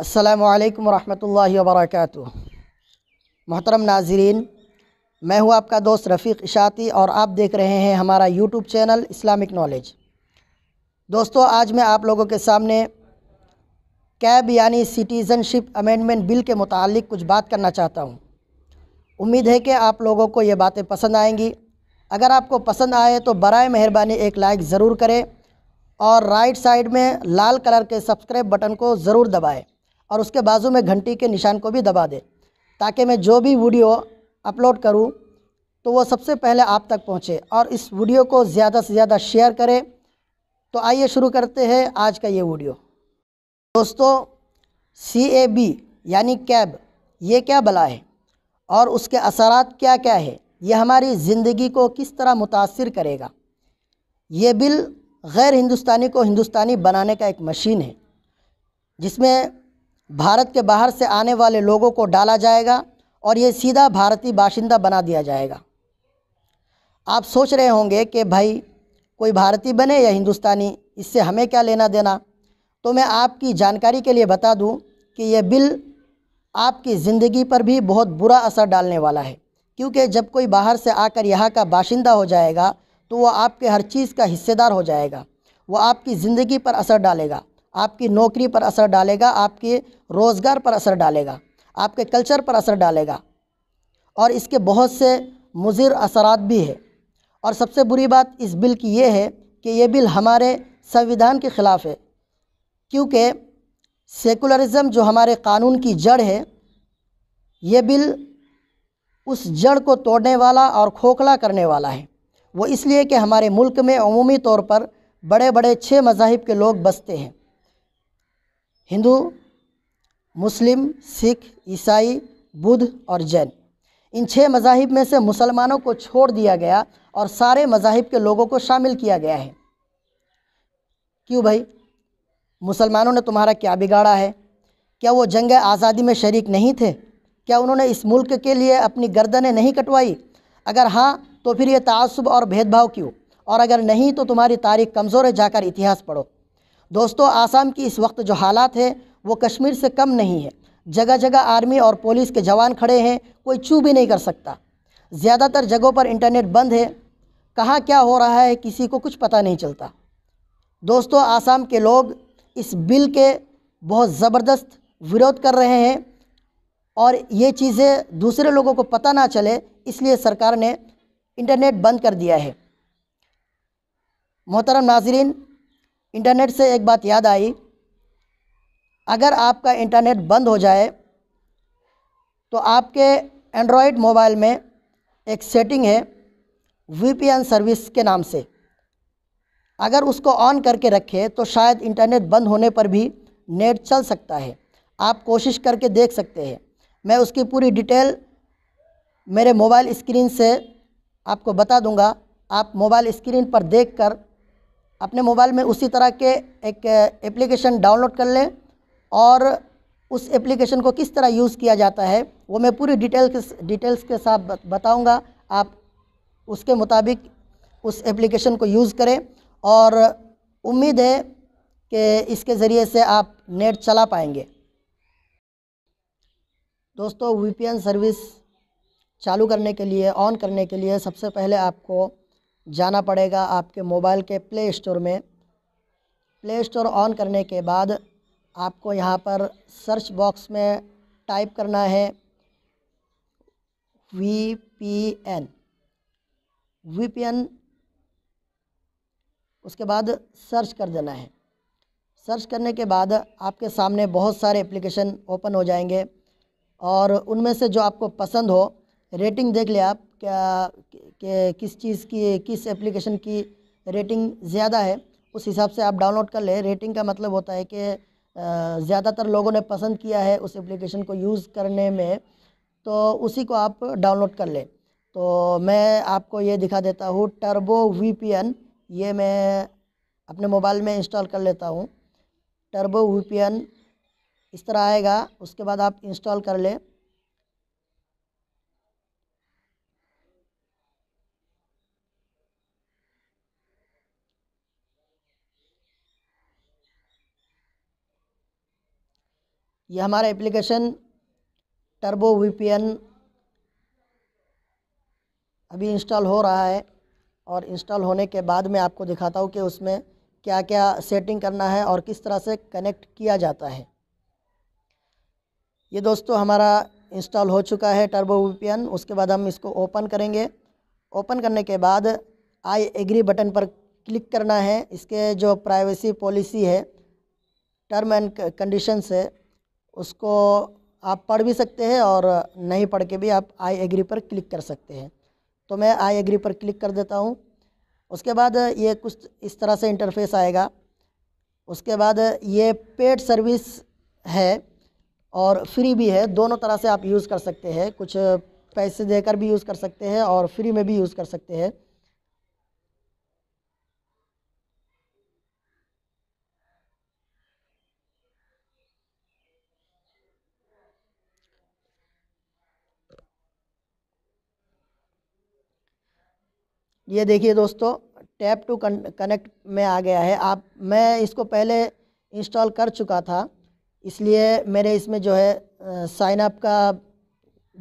असलकम वरहमल वबरक मोहतरम नाजरीन मैं हूँ आपका दोस्त रफ़ीक इशाती और आप देख रहे हैं हमारा यूट्यूब चैनल इस्लामिक नॉलेज दोस्तों आज मैं आप लोगों के सामने कैब यानी सिटीज़नशिप अमेंडमेंट बिल के मुतालिक कुछ बात करना चाहता हूँ उम्मीद है कि आप लोगों को ये बातें पसंद आएंगी अगर आपको पसंद आए तो बर मेहरबानी एक लाइक ज़रूर करें और राइट साइड में लाल कलर के सब्सक्राइब बटन को ज़रूर दबाएँ और उसके बाजू में घंटी के निशान को भी दबा दें ताकि मैं जो भी वीडियो अपलोड करूँ तो वो सबसे पहले आप तक पहुँचे और इस वीडियो को ज़्यादा से ज़्यादा शेयर करें तो आइए शुरू करते हैं आज का ये वीडियो दोस्तों सी ए बी यानी कैब ये क्या भला है और उसके असरात क्या क्या है ये हमारी ज़िंदगी को किस तरह मुतासर करेगा ये बिल गैर हिंदुस्तानी को हिंदुस्तानी बनाने का एक मशीन है जिसमें भारत के बाहर से आने वाले लोगों को डाला जाएगा और ये सीधा भारतीय बाशिंदा बना दिया जाएगा आप सोच रहे होंगे कि भाई कोई भारतीय बने या हिंदुस्तानी इससे हमें क्या लेना देना तो मैं आपकी जानकारी के लिए बता दूं कि यह बिल आपकी ज़िंदगी पर भी बहुत बुरा असर डालने वाला है क्योंकि जब कोई बाहर से आकर यहाँ का बाशिंदा हो जाएगा तो वह आपके हर चीज़ का हिस्सेदार हो जाएगा वह आपकी ज़िंदगी पर असर डालेगा आपकी नौकरी पर असर डालेगा आपके रोज़गार पर असर डालेगा आपके कल्चर पर असर डालेगा और इसके बहुत से मुजिर असरात भी है और सबसे बुरी बात इस बिल की ये है कि ये बिल हमारे संविधान के ख़िलाफ़ है क्योंकि सेकुलरिज़म जो हमारे कानून की जड़ है ये बिल उस जड़ को तोड़ने वाला और खोखला करने वाला है वो इसलिए कि हमारे मुल्क में अमूमी तौर पर बड़े बड़े छः मज़ाहिब के लोग बसते हैं हिंदू मुस्लिम सिख ईसाई बुद्ध और जैन इन छः मजाहिब में से मुसलमानों को छोड़ दिया गया और सारे मजाहिब के लोगों को शामिल किया गया है क्यों भाई मुसलमानों ने तुम्हारा क्या बिगाड़ा है क्या वो जंग आज़ादी में शरीक नहीं थे क्या उन्होंने इस मुल्क के लिए अपनी गर्दनें नहीं कटवाई अगर हाँ तो फिर ये तासुब और भेदभाव क्यों और अगर नहीं तो तुम्हारी तारीख कमज़ोर है जाकर इतिहास पढ़ो दोस्तों आसाम की इस वक्त जो हालात है वो कश्मीर से कम नहीं है जगह जगह आर्मी और पुलिस के जवान खड़े हैं कोई चू भी नहीं कर सकता ज़्यादातर जगहों पर इंटरनेट बंद है कहाँ क्या हो रहा है किसी को कुछ पता नहीं चलता दोस्तों आसाम के लोग इस बिल के बहुत ज़बरदस्त विरोध कर रहे हैं और ये चीज़ें दूसरे लोगों को पता ना चले इसलिए सरकार ने इंटरनेट बंद कर दिया है मोहतरम नाजरीन इंटरनेट से एक बात याद आई अगर आपका इंटरनेट बंद हो जाए तो आपके एंड्रॉयड मोबाइल में एक सेटिंग है वीपीएन सर्विस के नाम से अगर उसको ऑन करके रखें तो शायद इंटरनेट बंद होने पर भी नेट चल सकता है आप कोशिश करके देख सकते हैं मैं उसकी पूरी डिटेल मेरे मोबाइल स्क्रीन से आपको बता दूंगा आप मोबाइल स्क्रीन पर देखकर अपने मोबाइल में उसी तरह के एक एप्लीकेशन डाउनलोड कर लें और उस एप्लीकेशन को किस तरह यूज़ किया जाता है वो मैं पूरी डिटेल के डिटेल्स के साथ बताऊंगा आप उसके मुताबिक उस एप्लीकेशन को यूज़ करें और उम्मीद है कि इसके ज़रिए से आप नेट चला पाएंगे दोस्तों वीपीएन सर्विस चालू करने के लिए ऑन करने के लिए सबसे पहले आपको जाना पड़ेगा आपके मोबाइल के प्ले स्टोर में प्ले स्टोर ऑन करने के बाद आपको यहाँ पर सर्च बॉक्स में टाइप करना है V P N V P N उसके बाद सर्च कर देना है सर्च करने के बाद आपके सामने बहुत सारे एप्लीकेशन ओपन हो जाएंगे और उनमें से जो आपको पसंद हो रेटिंग देख ले आप क्या किस चीज़ की किस एप्लीकेशन की रेटिंग ज़्यादा है उस हिसाब से आप डाउनलोड कर लें रेटिंग का मतलब होता है कि ज़्यादातर लोगों ने पसंद किया है उस एप्लीकेशन को यूज़ करने में तो उसी को आप डाउनलोड कर लें तो मैं आपको ये दिखा देता हूँ टर्बो वीपीएन ये मैं अपने मोबाइल में इंस्टॉल कर लेता हूँ टर्बो वीपीएन इस तरह आएगा उसके बाद आप इंस्टॉल कर लें यह हमारा एप्लीकेशन टर्बो वी अभी इंस्टॉल हो रहा है और इंस्टॉल होने के बाद मैं आपको दिखाता हूँ कि उसमें क्या क्या सेटिंग करना है और किस तरह से कनेक्ट किया जाता है ये दोस्तों हमारा इंस्टॉल हो चुका है टर्बो वी उसके बाद हम इसको ओपन करेंगे ओपन करने के बाद आई एग्री बटन पर क्लिक करना है इसके जो प्राइवेसी पॉलिसी है टर्म एंड कंडीशंस है उसको आप पढ़ भी सकते हैं और नहीं पढ़ के भी आप आई एग्री पर क्लिक कर सकते हैं तो मैं आई एग्री पर क्लिक कर देता हूँ उसके बाद ये कुछ इस तरह से इंटरफेस आएगा उसके बाद ये पेड सर्विस है और फ्री भी है दोनों तरह से आप यूज़ कर सकते हैं कुछ पैसे देकर भी यूज़ कर सकते हैं और फ्री में भी यूज़ कर सकते हैं ये देखिए दोस्तों टैप टू कनेक्ट में आ गया है आप मैं इसको पहले इंस्टॉल कर चुका था इसलिए मेरे इसमें जो है साइन अप का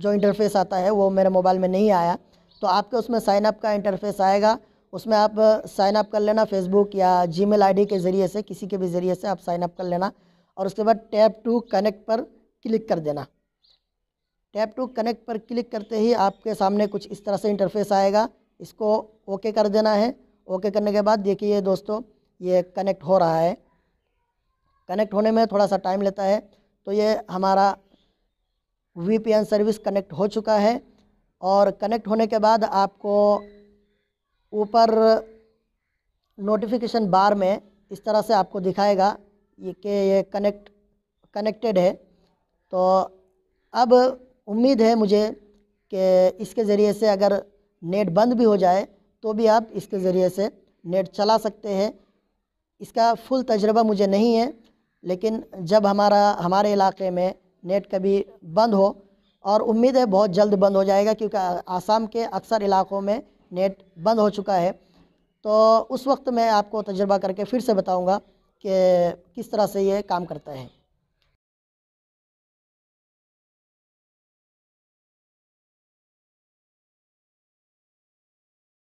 जो इंटरफेस आता है वो मेरे मोबाइल में नहीं आया तो आपके उसमें साइन अप का इंटरफेस आएगा उसमें आप साइन अप कर लेना फेसबुक या जीमेल आईडी के ज़रिए से किसी के भी ज़रिए से आप साइन अप कर लेना और उसके बाद टैप टू कनेक्ट पर क्लिक कर देना टैप टू कनेक्ट पर क्लिक करते ही आपके सामने कुछ इस तरह से इंटरफेस आएगा इसको ओके कर देना है ओके करने के बाद देखिए दोस्तों ये कनेक्ट हो रहा है कनेक्ट होने में थोड़ा सा टाइम लेता है तो ये हमारा वी सर्विस कनेक्ट हो चुका है और कनेक्ट होने के बाद आपको ऊपर नोटिफिकेशन बार में इस तरह से आपको दिखाएगा ये कि ये कनेक्ट कनेक्टेड है तो अब उम्मीद है मुझे कि इसके ज़रिए से अगर नेट बंद भी हो जाए तो भी आप इसके ज़रिए से नेट चला सकते हैं इसका फुल तजर्बा मुझे नहीं है लेकिन जब हमारा हमारे इलाके में नेट कभी बंद हो और उम्मीद है बहुत जल्द बंद हो जाएगा क्योंकि आसाम के अक्सर इलाकों में नेट बंद हो चुका है तो उस वक्त मैं आपको तजर्बा करके फिर से बताऊंगा कि किस तरह से ये काम करता है